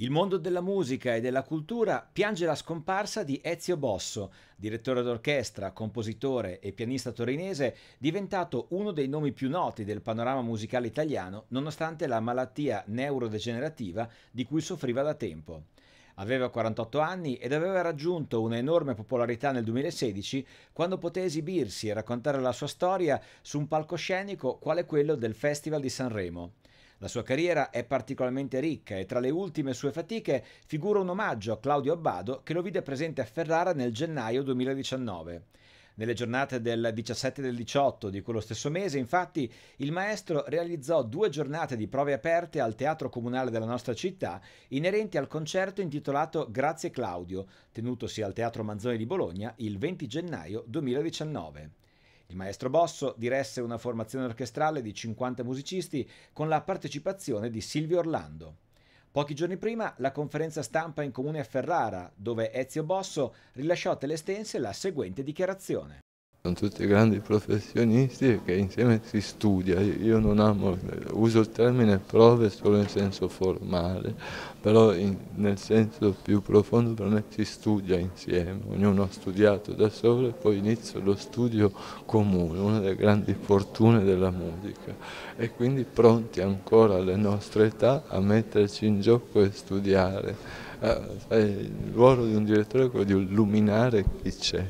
Il mondo della musica e della cultura piange la scomparsa di Ezio Bosso, direttore d'orchestra, compositore e pianista torinese, diventato uno dei nomi più noti del panorama musicale italiano nonostante la malattia neurodegenerativa di cui soffriva da tempo. Aveva 48 anni ed aveva raggiunto una enorme popolarità nel 2016 quando poté esibirsi e raccontare la sua storia su un palcoscenico quale quello del Festival di Sanremo. La sua carriera è particolarmente ricca e tra le ultime sue fatiche figura un omaggio a Claudio Abbado che lo vide presente a Ferrara nel gennaio 2019. Nelle giornate del 17 e del 18 di quello stesso mese, infatti, il maestro realizzò due giornate di prove aperte al Teatro Comunale della nostra città, inerenti al concerto intitolato Grazie Claudio, tenutosi al Teatro Manzoni di Bologna il 20 gennaio 2019. Il maestro Bosso diresse una formazione orchestrale di 50 musicisti con la partecipazione di Silvio Orlando. Pochi giorni prima la conferenza stampa in comune a Ferrara, dove Ezio Bosso rilasciò a Telestense la seguente dichiarazione. Sono tutti grandi professionisti che insieme si studia, io non amo, uso il termine prove solo in senso formale, però in, nel senso più profondo per me si studia insieme, ognuno ha studiato da solo e poi inizio lo studio comune, una delle grandi fortune della musica e quindi pronti ancora alle nostre età a metterci in gioco e studiare. Eh, eh, il ruolo di un direttore è quello di illuminare chi c'è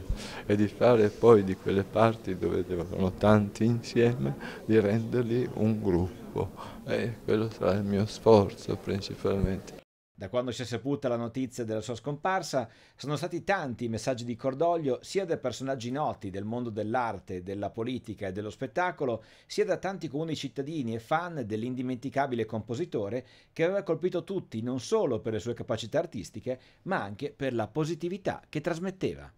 e di fare poi di quelle parti dove devono tanti insieme, di renderli un gruppo. E eh, quello sarà il mio sforzo principalmente. Da quando si è saputa la notizia della sua scomparsa, sono stati tanti i messaggi di cordoglio sia da personaggi noti del mondo dell'arte, della politica e dello spettacolo, sia da tanti comuni cittadini e fan dell'indimenticabile compositore che aveva colpito tutti non solo per le sue capacità artistiche, ma anche per la positività che trasmetteva.